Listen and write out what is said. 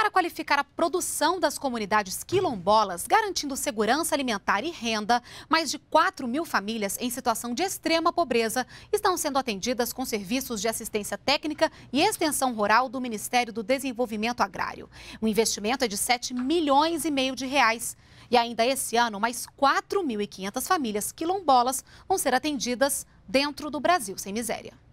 para qualificar a produção das comunidades quilombolas, garantindo segurança alimentar e renda, mais de 4 mil famílias em situação de extrema pobreza estão sendo atendidas com serviços de assistência técnica e extensão rural do Ministério do Desenvolvimento Agrário. O investimento é de 7 milhões e meio de reais. E ainda esse ano, mais 4.500 famílias quilombolas vão ser atendidas dentro do Brasil Sem Miséria.